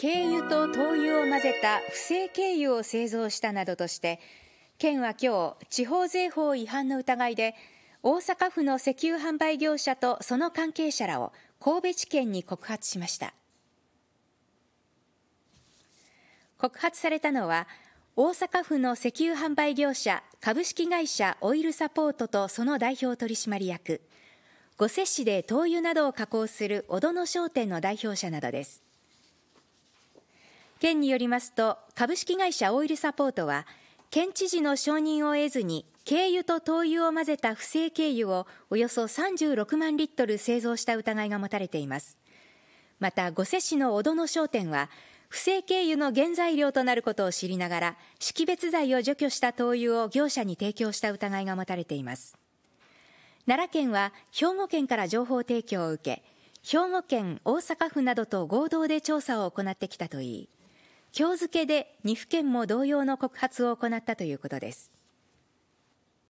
軽油と灯油を混ぜた不正軽油を製造したなどとして県は今日地方税法違反の疑いで大阪府の石油販売業者とその関係者らを神戸地検に告発しました告発されたのは大阪府の石油販売業者株式会社オイルサポートとその代表取締役五摂市で灯油などを加工する小野商店の代表者などです県によりますと株式会社オイルサポートは県知事の承認を得ずに軽油と灯油を混ぜた不正軽油をおよそ36万リットル製造した疑いが持たれていますまた御瀬市の小殿商店は不正軽油の原材料となることを知りながら識別剤を除去した灯油を業者に提供した疑いが持たれています奈良県は兵庫県から情報提供を受け兵庫県大阪府などと合同で調査を行ってきたといい今日付で2府県も同様の告発を行ったということです